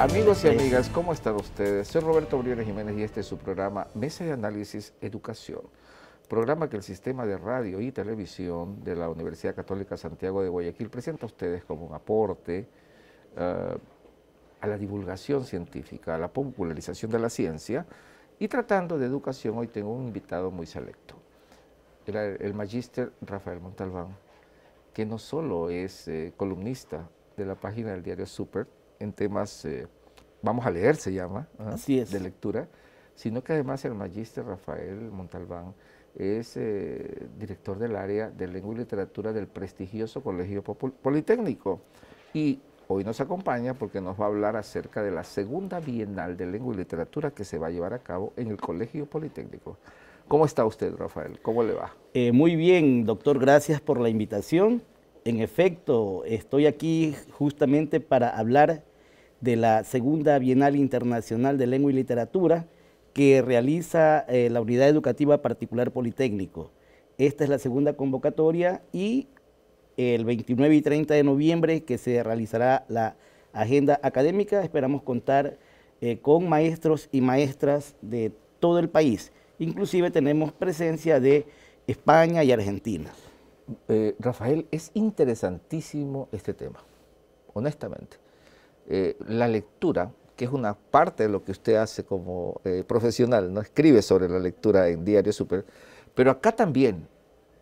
Amigos y amigas, ¿cómo están ustedes? Soy Roberto Briones Jiménez y este es su programa Mesa de Análisis Educación, programa que el Sistema de Radio y Televisión de la Universidad Católica Santiago de Guayaquil presenta a ustedes como un aporte eh, a la divulgación científica, a la popularización de la ciencia y tratando de educación, hoy tengo un invitado muy selecto, el, el magíster Rafael Montalbán, que no solo es eh, columnista de la página del diario Super, en temas, eh, vamos a leer se llama, ¿ah? Así es. de lectura, sino que además el magíster Rafael Montalbán es eh, director del área de lengua y literatura del prestigioso Colegio Politécnico. Y hoy nos acompaña porque nos va a hablar acerca de la segunda Bienal de Lengua y Literatura que se va a llevar a cabo en el Colegio Politécnico. ¿Cómo está usted, Rafael? ¿Cómo le va? Eh, muy bien, doctor, gracias por la invitación. En efecto, estoy aquí justamente para hablar de la Segunda Bienal Internacional de Lengua y Literatura que realiza eh, la Unidad Educativa Particular Politécnico. Esta es la segunda convocatoria y el 29 y 30 de noviembre que se realizará la agenda académica. Esperamos contar eh, con maestros y maestras de todo el país. Inclusive tenemos presencia de España y Argentina. Eh, Rafael, es interesantísimo este tema, honestamente. Eh, la lectura, que es una parte de lo que usted hace como eh, profesional, no escribe sobre la lectura en Diario Super, pero acá también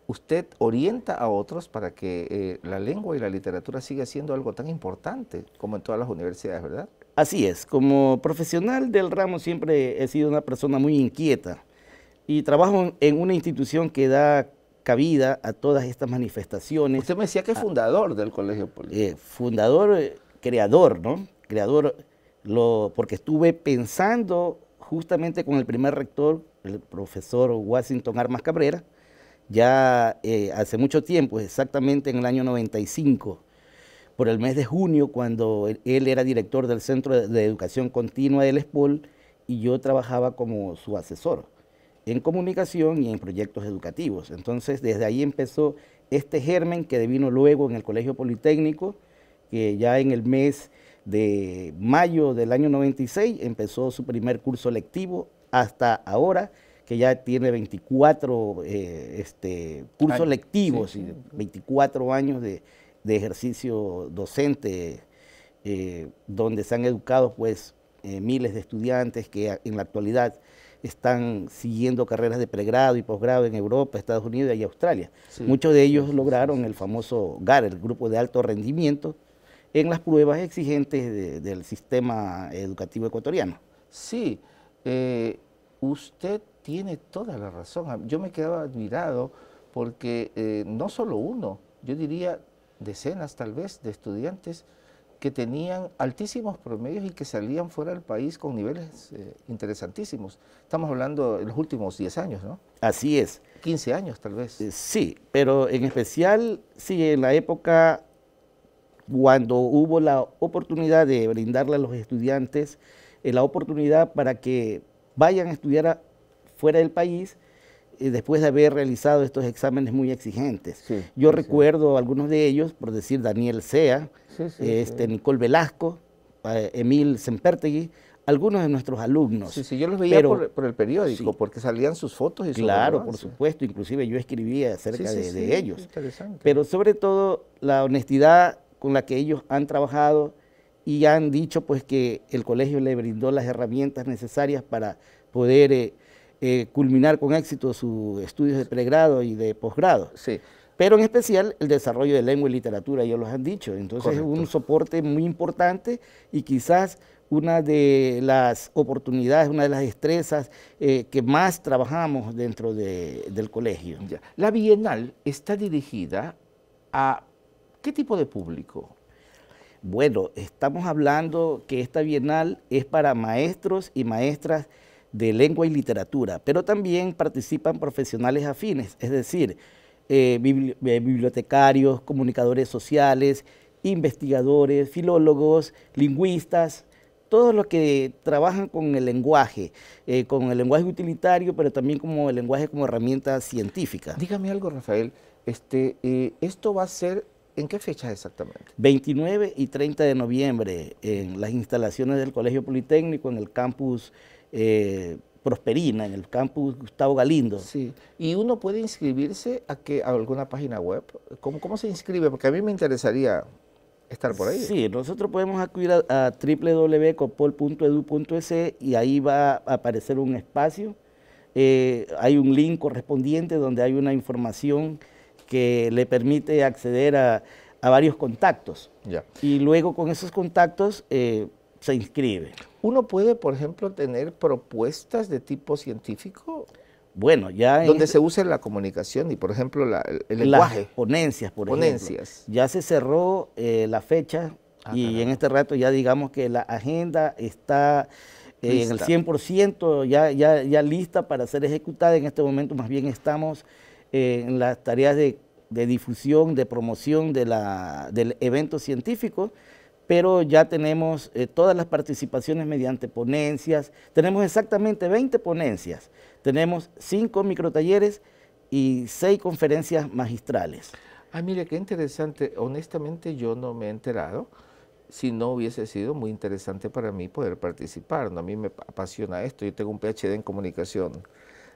usted orienta a otros para que eh, la lengua y la literatura siga siendo algo tan importante como en todas las universidades, ¿verdad? Así es, como profesional del ramo siempre he sido una persona muy inquieta y trabajo en una institución que da cabida a todas estas manifestaciones. Usted me decía que es ah. fundador del Colegio Político. fundador creador, ¿no? Creador, porque estuve pensando justamente con el primer rector, el profesor Washington Armas Cabrera, ya eh, hace mucho tiempo, exactamente en el año 95, por el mes de junio, cuando él era director del Centro de Educación Continua del ESPOL y yo trabajaba como su asesor en comunicación y en proyectos educativos. Entonces, desde ahí empezó este germen que devino luego en el Colegio Politécnico, que ya en el mes de mayo del año 96 empezó su primer curso lectivo hasta ahora, que ya tiene 24 eh, este, cursos lectivos, 24 años de, ejercicio docente, eh, donde se han educado pues eh, miles de estudiantes que en la actualidad están siguiendo carreras de pregrado y posgrado en Europa, Estados Unidos y Australia. Muchos de ellos lograron el famoso GAR, el Grupo de Alto Rendimiento, en las pruebas exigentes del sistema educativo ecuatoriano. Sí, eh, usted tiene toda la razón. Yo me quedaba admirado porque eh, no solo uno, yo diría decenas tal vez de estudiantes que tenían altísimos promedios y que salían fuera del país con niveles eh, interesantísimos. Estamos hablando de los últimos 10 años, ¿no? Así es. 15 años tal vez. Sí, pero en especial, sí, en la época cuando hubo la oportunidad de brindarle a los estudiantes eh, la oportunidad para que vayan a estudiar fuera del país eh, después de haber realizado estos exámenes muy exigentes. Yo recuerdo algunos de ellos, por decir Daniel Sea, este, Nicole Velasco, Emil Sempertegui, algunos de nuestros alumnos. Sí, sí, yo los veía por, el periódico, porque salían sus fotos y sus Claro, por supuesto, inclusive yo escribía acerca de ellos. Pero sobre todo la honestidad con la que ellos han trabajado y han dicho pues que el colegio le brindó las herramientas necesarias para poder eh, eh, culminar con éxito sus estudios de pregrado y de posgrado. Pero en especial el desarrollo de lengua y literatura, ellos lo han dicho. Entonces es un soporte muy importante y quizás una de las oportunidades, una de las destrezas eh, que más trabajamos dentro del colegio. La Bienal está dirigida a ¿Qué tipo de público? Bueno, estamos hablando que esta bienal es para maestros y maestras de lengua y literatura, pero también participan profesionales afines, es decir, eh, eh, bibliotecarios, comunicadores sociales, investigadores, filólogos, lingüistas, todos los que trabajan con el lenguaje, eh, con el lenguaje utilitario, pero también como el lenguaje como herramienta científica. Dígame algo, Rafael. Este, ¿Esto va a ser ¿En qué fecha exactamente? 29 y 30 de noviembre en las instalaciones del Colegio Politécnico, en el campus eh, Prosperina, en el campus Gustavo Galindo. Sí, y uno puede inscribirse a, que, alguna página web. ¿Cómo, ¿Cómo se inscribe? Porque a mí me interesaría estar por ahí. Sí, nosotros podemos acudir a, www.copol.edu.es e y ahí va a aparecer un espacio. Eh, hay un link correspondiente donde hay una información que le permite acceder a, varios contactos. Y luego con esos contactos eh, se inscribe. ¿Uno puede, por ejemplo, tener propuestas de tipo científico? Bueno, ya... Donde se usa la comunicación y, por ejemplo, la, el, lenguaje. ponencias, por ponencias. ejemplo. Ya se cerró eh, la fecha ah, y en este rato ya digamos que la agenda está eh, en el 100% ya, ya, ya lista para ser ejecutada. En este momento más bien estamos eh, en las tareas de, difusión, de promoción del evento científico, pero ya tenemos eh, todas las participaciones mediante ponencias, tenemos exactamente 20 ponencias, tenemos 5 microtalleres y 6 conferencias magistrales. Ah, mire, qué interesante. Honestamente yo no me he enterado si no hubiese sido muy interesante para mí poder participar. ¿no? A mí me apasiona esto. Yo tengo un PhD en comunicación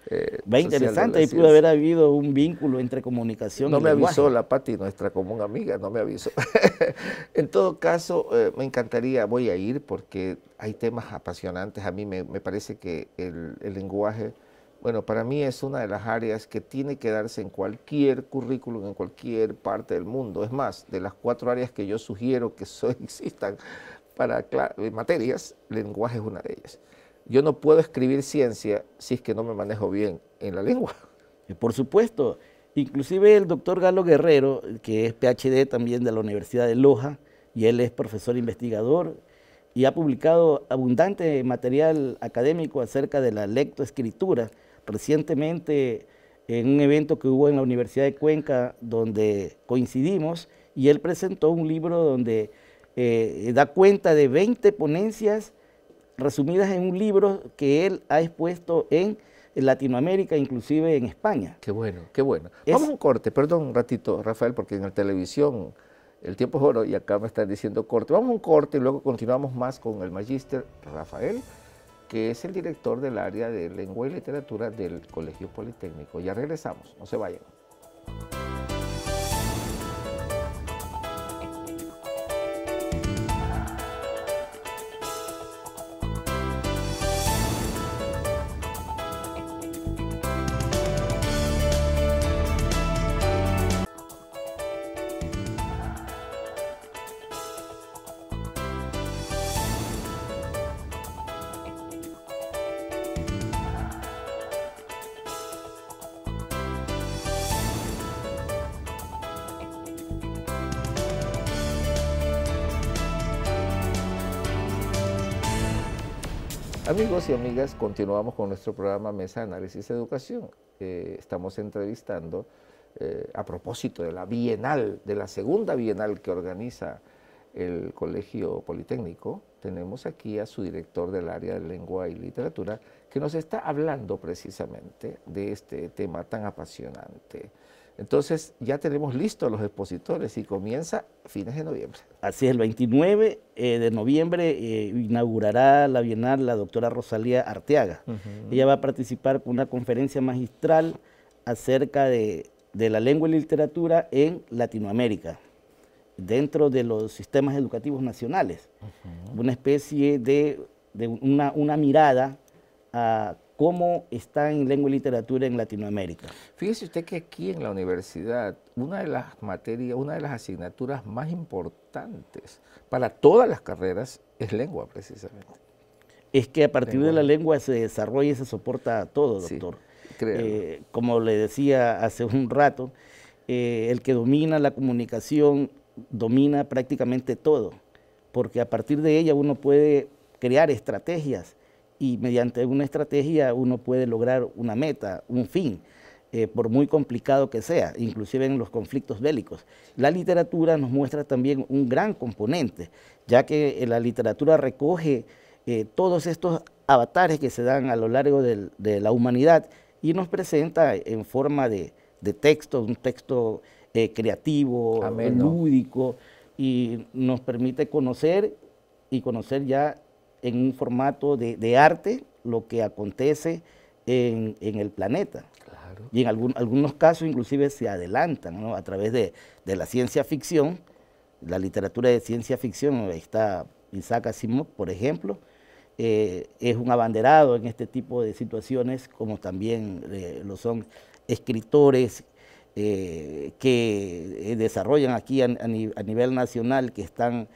eh, Va interesante, ahí pudo haber habido un vínculo entre comunicación. No me avisó la Pati, nuestra común amiga, no me avisó. en todo caso, eh, me encantaría, voy a ir porque hay temas apasionantes. A mí me, parece que el, lenguaje, bueno, para mí es una de las áreas que tiene que darse en cualquier currículum, en cualquier parte del mundo. Es más, de las cuatro áreas que yo sugiero que existan para eh, materias, lenguaje es una de ellas yo no puedo escribir ciencia si es que no me manejo bien en la lengua. Eh, por supuesto. Inclusive el doctor Galo Guerrero, que es PhD también de la Universidad de Loja, y él es profesor investigador y ha publicado abundante material académico acerca de la lectoescritura. Recientemente, en un evento que hubo en la Universidad de Cuenca, donde coincidimos, y él presentó un libro donde eh, da cuenta de 20 ponencias resumidas en un libro que él ha expuesto en Latinoamérica, inclusive en España. Qué bueno, qué bueno. Vamos a un corte, perdón un ratito, Rafael, porque en la televisión el tiempo es oro y acá me están diciendo corte. Vamos un corte y luego continuamos más con el magíster Rafael, que es el director del área de lengua y literatura del Colegio Politécnico. Ya regresamos, no se vayan. Amigos y amigas, continuamos con nuestro programa Mesa de Análisis de Educación. estamos entrevistando eh, a propósito de la Bienal, de la segunda Bienal que organiza el Colegio Politécnico. Tenemos aquí a su director del área de lengua y literatura que nos está hablando precisamente de este tema tan apasionante. Entonces ya tenemos listos los expositores y comienza fines de noviembre. Así es, el 29 eh, de noviembre eh, inaugurará la Bienal la doctora Rosalía Arteaga. Ella va a participar con una conferencia magistral acerca de, la lengua y literatura en Latinoamérica, dentro de los sistemas educativos nacionales. Una especie de, una mirada a cómo está en lengua y literatura en Latinoamérica. Fíjese usted que aquí en la universidad, una de las materias, una de las asignaturas más importantes para todas las carreras es lengua, precisamente. Es que a partir de la lengua se desarrolla y se soporta todo, doctor. Eh, como le decía hace un rato, eh, el que domina la comunicación domina prácticamente todo, porque a partir de ella uno puede crear estrategias y mediante una estrategia uno puede lograr una meta, un fin, eh, por muy complicado que sea, inclusive en los conflictos bélicos. La literatura nos muestra también un gran componente, ya que eh, la literatura recoge eh, todos estos avatares que se dan a lo largo de la humanidad y nos presenta en forma de, texto, un texto creativo, lúdico, y nos permite conocer y conocer ya en un formato de, arte lo que acontece en, el planeta. Y en algunos casos inclusive se adelantan a través de, la ciencia ficción, la literatura de ciencia ficción, ahí está Isaac Asimov, por ejemplo, eh, es un abanderado en este tipo de situaciones, como también eh, lo son escritores eh, que desarrollan aquí a, nivel nacional, que están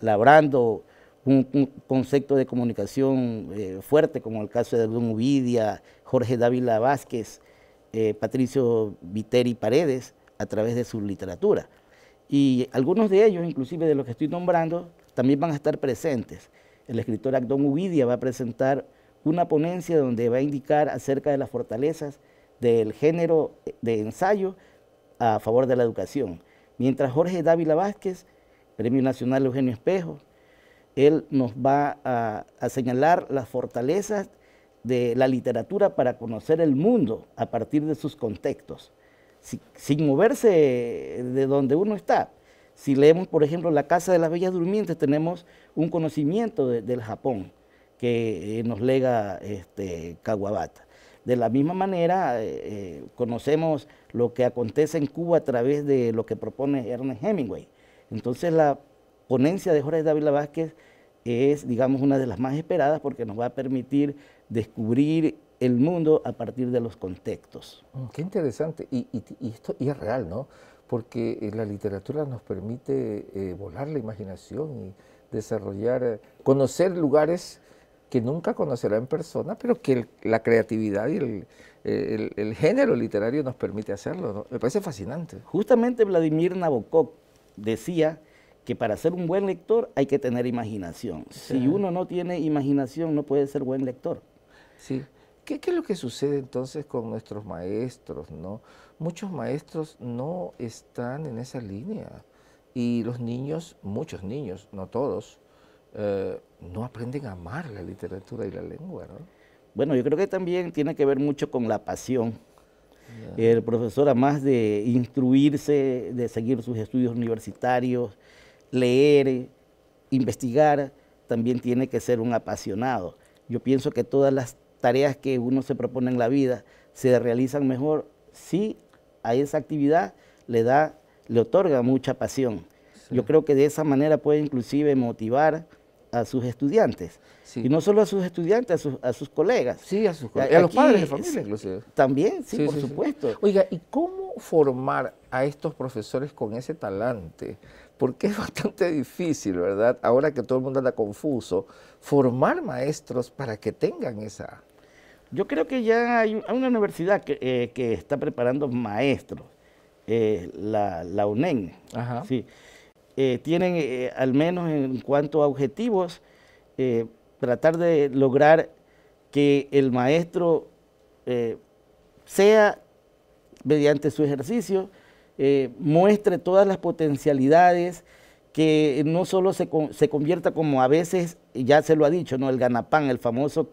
labrando un, concepto de comunicación eh, fuerte, como el caso de Don Uvidia, Jorge Dávila Vázquez, eh, Patricio Viteri Paredes, a través de su literatura. Y algunos de ellos, inclusive de los que estoy nombrando, también van a estar presentes. El escritor Agdón Uvidia va a presentar una ponencia donde va a indicar acerca de las fortalezas del género de ensayo a favor de la educación. Mientras Jorge Dávila Vázquez, Premio Nacional Eugenio Espejo, él nos va a, señalar las fortalezas de la literatura para conocer el mundo a partir de sus contextos, sin moverse de donde uno está. Si leemos, por ejemplo, La Casa de las Bellas Durmientes, tenemos un conocimiento del Japón que eh, nos lega este, Kawabata. De la misma manera, eh, eh, conocemos lo que acontece en Cuba a través de lo que propone Ernest Hemingway. Entonces, la ponencia de Jorge Dávila Vázquez es, digamos, una de las más esperadas porque nos va a permitir descubrir el mundo a partir de los contextos. Oh, qué interesante, y, esto y es real, ¿no? Porque eh, la literatura nos permite eh, volar la imaginación y desarrollar, eh, conocer lugares que nunca conocerá en persona, pero que la creatividad y el, género literario nos permite hacerlo. Me parece fascinante. Justamente Vladimir Nabokov decía que para ser un buen lector hay que tener imaginación. Si uno no tiene imaginación, no puede ser buen lector. Sí. ¿Qué, es lo que sucede entonces con nuestros maestros? ¿no? Muchos maestros no están en esa línea. Y los niños, muchos niños, no todos, eh, no aprenden a amar la literatura y la lengua. Bueno, yo creo que también tiene que ver mucho con la pasión. El profesor, además de instruirse, de seguir sus estudios universitarios, leer, investigar, también tiene que ser un apasionado. Yo pienso que todas las tareas que uno se propone en la vida se realizan mejor si a esa actividad le da, le otorga mucha pasión. Yo creo que de esa manera puede inclusive motivar a sus estudiantes. Y no solo a sus estudiantes, a sus, colegas. Sí, a sus colegas. Eh, a, los padres de familia, inclusive. También, sí por supuesto. Oiga, ¿y cómo formar a estos profesores con ese talante? Porque es bastante difícil, ¿verdad? Ahora que todo el mundo anda confuso, formar maestros para que tengan esa... Yo creo que ya hay una universidad eh, que, está preparando maestros, eh, la, la, UNEN. Eh, tienen, al menos en cuanto a objetivos, tratar de lograr que el maestro sea mediante su ejercicio, eh, muestre todas las potencialidades, que no solo se, convierta como a veces, ya se lo ha dicho, ¿no? el ganapán, el famoso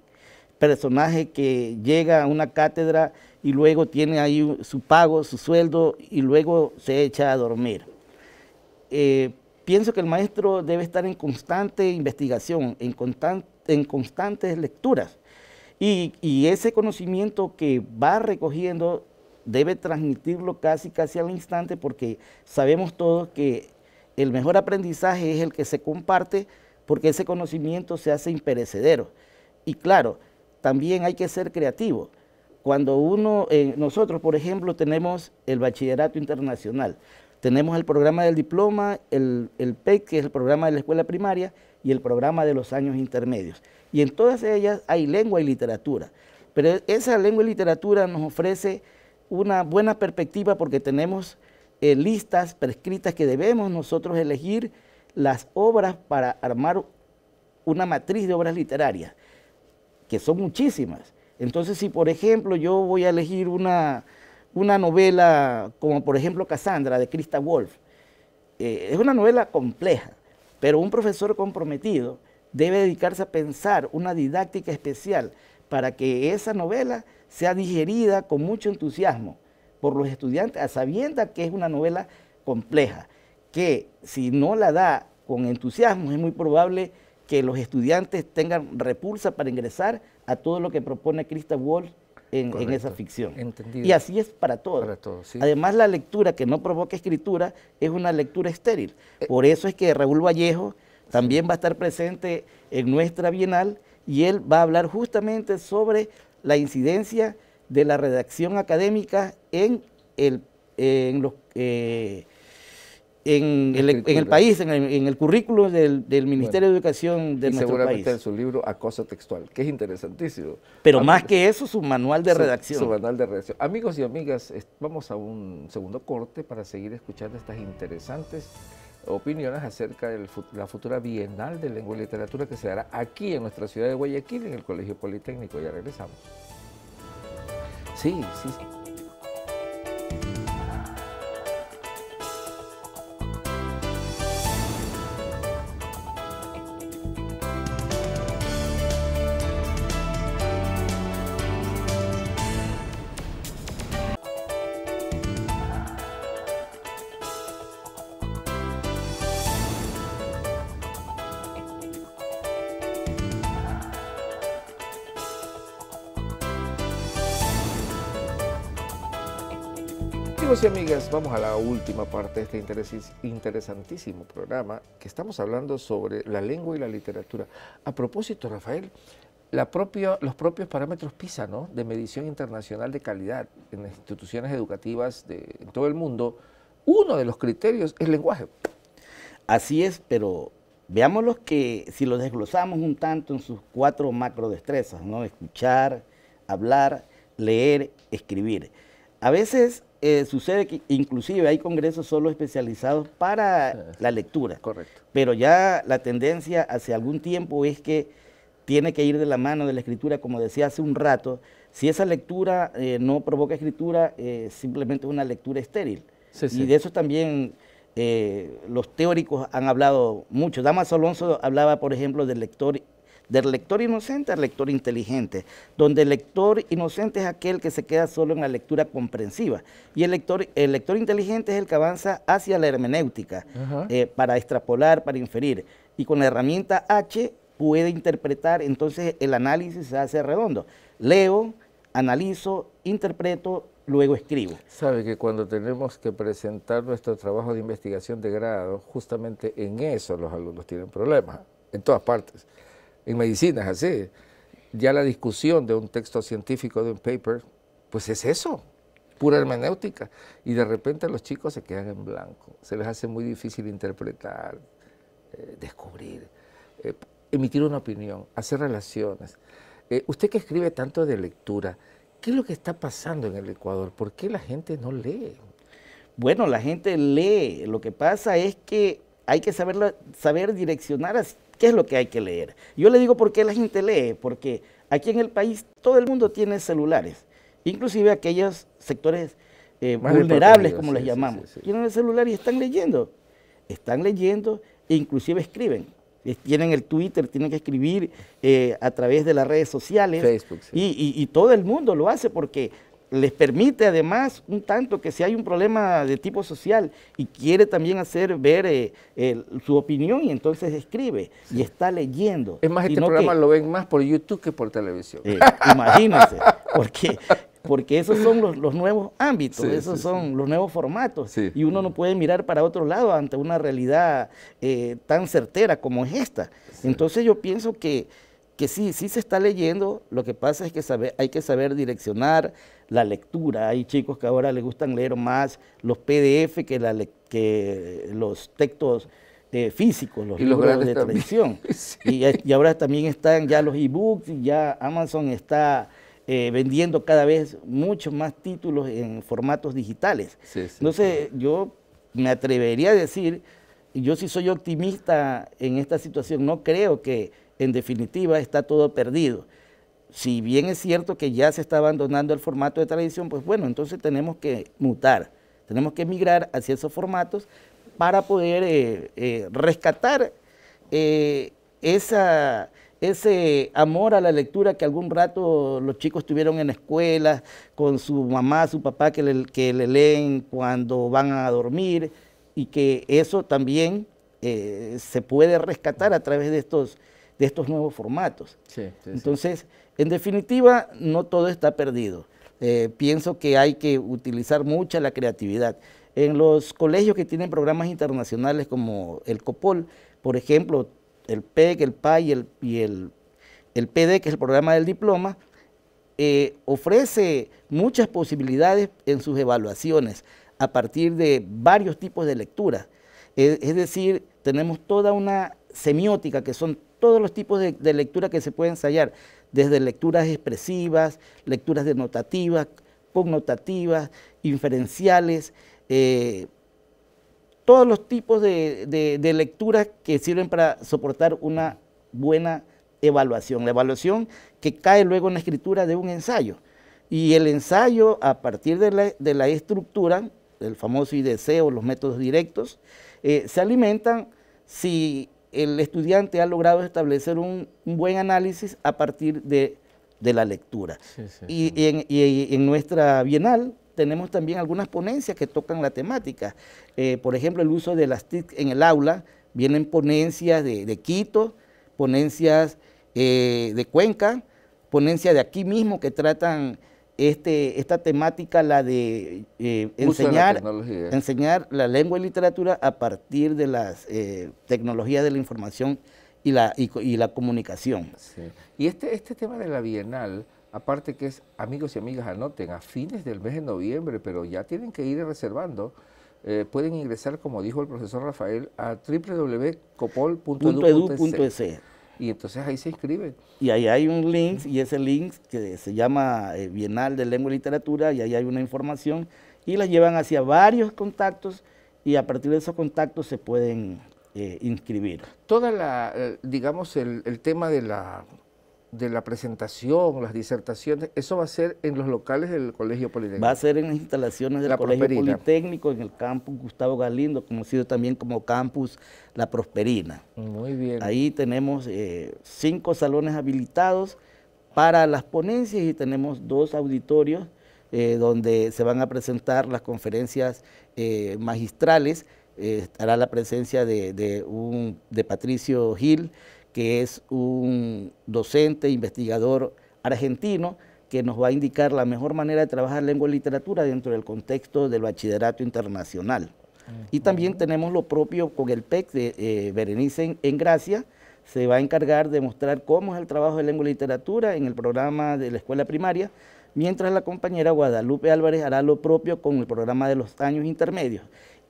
personaje que llega a una cátedra y luego tiene ahí su pago, su sueldo y luego se echa a dormir. Eh, pienso que el maestro debe estar en constante investigación, en, constante en constantes lecturas y, y ese conocimiento que va recogiendo debe transmitirlo casi, casi al instante porque sabemos todos que el mejor aprendizaje es el que se comparte porque ese conocimiento se hace imperecedero. Y claro, también hay que ser creativo. Cuando uno, eh, nosotros por ejemplo tenemos el bachillerato internacional, tenemos el programa del diploma, el, el PEC, que es el programa de la escuela primaria, y el programa de los años intermedios. Y en todas ellas hay lengua y literatura. Pero esa lengua y literatura nos ofrece una buena perspectiva porque tenemos eh, listas prescritas que debemos nosotros elegir las obras para armar una matriz de obras literarias, que son muchísimas. Entonces, si por ejemplo yo voy a elegir una, novela como por ejemplo Cassandra de Christa Wolf, eh, es una novela compleja, pero un profesor comprometido debe dedicarse a pensar una didáctica especial para que esa novela sea digerida con mucho entusiasmo por los estudiantes, a que es una novela compleja, que si no la da con entusiasmo es muy probable que los estudiantes tengan repulsa para ingresar a todo lo que propone Christa Wolf en, esa ficción. Y así es para todos. Para Además, la lectura que no provoca escritura es una lectura estéril. Eh. Por eso es que Raúl Vallejo también va a estar presente en nuestra bienal y él va a hablar justamente sobre la incidencia de la redacción académica en el, en los, eh, en, el, país, en el, en currículo del, Ministerio de Educación de y seguramente en su libro Acoso Textual, que es interesantísimo. Pero más que eso, su manual de redacción. su manual de redacción. Amigos y amigas, vamos a un segundo corte para seguir escuchando estas interesantes opiniones acerca de la futura Bienal de Lengua y Literatura que se dará aquí en nuestra ciudad de Guayaquil, en el Colegio Politécnico. Ya regresamos. Sí, sí. sí. amigas, vamos a la última parte de este interesantísimo programa que estamos hablando sobre la lengua y la literatura. A propósito, Rafael, los propios parámetros PISA, de medición internacional de calidad en instituciones educativas de todo el mundo, uno de los criterios es lenguaje. Así es, pero veamos que, si los desglosamos un tanto en sus cuatro macro destrezas, ¿no? escuchar, hablar, leer, escribir. A veces eh, sucede que inclusive hay congresos solo especializados para la lectura. Correcto. Pero ya la tendencia hace algún tiempo es que tiene que ir de la mano de la escritura, como decía hace un rato. Si esa lectura eh, no provoca escritura, eh, simplemente es una lectura estéril. Y de eso también los teóricos han hablado mucho. Damas Alonso hablaba, por ejemplo, del lector del lector inocente al lector inteligente, donde el lector inocente es aquel que se queda solo en la lectura comprensiva y el lector, inteligente es el que avanza hacia la hermenéutica eh, para extrapolar, para inferir. Y con la herramienta H puede interpretar, entonces el análisis se hace redondo. Leo, analizo, interpreto, luego escribo. Sabe que cuando tenemos que presentar nuestro trabajo de investigación de grado, justamente en eso los alumnos tienen problemas, en todas partes en medicina, es así. Ya la discusión de un texto científico, de un paper, pues es eso, pura hermenéutica. Y de repente los chicos se quedan en blanco, se les hace muy difícil interpretar, eh, descubrir, eh, emitir una opinión, hacer relaciones. Eh, usted que escribe tanto de lectura, ¿qué es lo que está pasando en el Ecuador? ¿Por qué la gente no lee? Bueno, la gente lee, lo que pasa es que hay que saber, saber direccionar ¿Qué es lo que hay que leer? Yo le digo por qué la gente lee, porque aquí en el país todo el mundo tiene celulares, inclusive aquellos sectores eh, vulnerables, como les llamamos. tienen el celular y están leyendo, están leyendo e inclusive escriben. Tienen el Twitter, tienen que escribir eh, a través de las redes sociales. Facebook, y, y todo el mundo lo hace porque les permite además un tanto que si hay un problema de tipo social y quiere también hacer ver eh, su opinión y entonces escribe y está leyendo. Es más, este programa lo ven más por YouTube que por televisión. Eh, Imagínate. porque, porque esos son los, nuevos ámbitos, esos son los nuevos formatos y uno no puede mirar para otro lado ante una realidad eh, tan certera como es esta. Entonces yo pienso que que sí, sí se está leyendo, lo que pasa es que hay que saber direccionar la lectura. Hay chicos que ahora les gustan leer más los PDF que, los textos físicos, los libros de tradición. y, ahora también están ya los e-books, ya Amazon está eh, vendiendo cada vez muchos más títulos en formatos digitales. Entonces yo me atrevería a decir, yo sí soy optimista en esta situación, no creo que en definitiva está todo perdido. Si bien es cierto que ya se está abandonando el formato de tradición, pues bueno, entonces tenemos que mutar, tenemos que migrar hacia esos formatos para poder eh, eh, rescatar eh, esa, ese amor a la lectura que algún rato los chicos tuvieron en la escuela, con su mamá, su papá que que le leen cuando van a dormir, y que eso también se puede rescatar a través de estos estos nuevos formatos. Entonces, en definitiva, no todo está perdido. Eh, pienso que hay que utilizar mucha la creatividad. En los colegios que tienen programas internacionales como el COPOL, por ejemplo, el PEC, el PAI y el, y el, PD, que es el programa del diploma, eh, ofrece muchas posibilidades en sus evaluaciones a partir de varios tipos de lectura, e, es decir, tenemos toda una semiótica, que son todos los tipos de, lectura que se puede ensayar, desde lecturas expresivas, lecturas denotativas, connotativas, inferenciales, eh, todos los tipos de, lecturas que sirven para soportar una buena evaluación, la evaluación que cae luego en la escritura de un ensayo. Y el ensayo, a partir de la, estructura, el famoso IDC o los métodos directos, eh, se alimentan si el estudiante ha logrado establecer un, buen análisis a partir de, la lectura. Y, en, nuestra bienal tenemos también algunas ponencias que tocan la temática. Eh, por ejemplo, el uso de las TIC en el aula, vienen ponencias de, Quito, ponencias eh, de Cuenca, ponencias de aquí mismo que tratan este, esta temática, la de eh, enseñar, la enseñar la lengua y literatura a partir de las eh, tecnologías de la información y la, y, la comunicación. Y este, este tema de la Bienal, aparte que es, amigos y amigas, anoten, a fines del mes de noviembre, pero ya tienen que ir reservando, eh, pueden ingresar, como dijo el profesor Rafael, a www.copol.edu.es y entonces ahí se inscribe. Y ahí hay un link, y ese link que se llama eh, Bienal de Lengua y Literatura, y ahí hay una información, y la llevan hacia varios contactos, y a partir de esos contactos se pueden eh, inscribir. Toda la, eh, digamos, el tema de la de la presentación, las disertaciones, eso va a ser en los locales del Colegio Politécnico. Va a ser en las instalaciones del Colegio Politécnico, en el campus Gustavo Galindo, conocido también como campus La Prosperina. Muy bien. Ahí tenemos eh, cinco salones habilitados para las ponencias y tenemos dos auditorios eh, donde se van a presentar las conferencias eh, magistrales. estará la presencia de, un, de Patricio Gil, que es un docente, investigador argentino, que nos va a indicar la mejor manera de trabajar lengua y literatura dentro del contexto del bachillerato internacional. Y también tenemos lo propio con el PEC de eh, Berenice en, Gracia, se va a encargar de mostrar cómo es el trabajo de lengua y literatura en el programa de la escuela primaria, mientras la compañera Guadalupe Álvarez hará lo propio con el programa de los años intermedios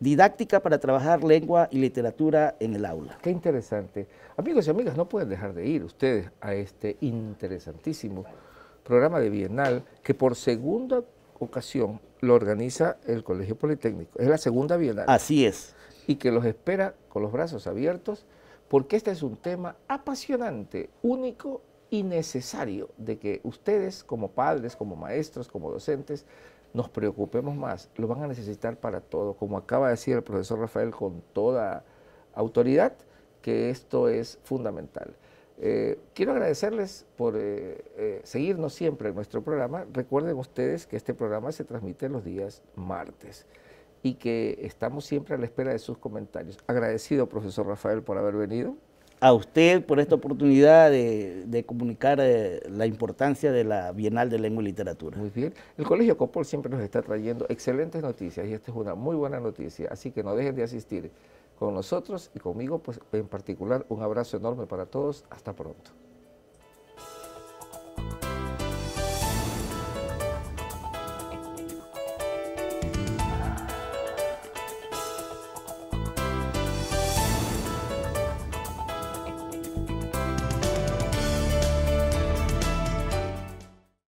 didáctica para trabajar lengua y literatura en el aula. Qué interesante. Amigos y amigas, no pueden dejar de ir ustedes a este interesantísimo programa de Bienal que por segunda ocasión lo organiza el Colegio Politécnico. Es la segunda Bienal. Así es. Y que los espera con los brazos abiertos porque este es un tema apasionante, único y necesario de que ustedes como padres, como maestros, como docentes, nos preocupemos más. Lo van a necesitar para todo, como acaba de decir el profesor Rafael con toda autoridad, que esto es fundamental. Eh, quiero agradecerles por eh, eh, seguirnos siempre en nuestro programa. Recuerden ustedes que este programa se transmite los días martes y que estamos siempre a la espera de sus comentarios. Agradecido, profesor Rafael, por haber venido a usted por esta oportunidad de, comunicar eh, la importancia de la Bienal de Lengua y Literatura. Muy bien. El Colegio Copol siempre nos está trayendo excelentes noticias y esta es una muy buena noticia, así que no dejen de asistir con nosotros y conmigo pues, en particular. Un abrazo enorme para todos. Hasta pronto.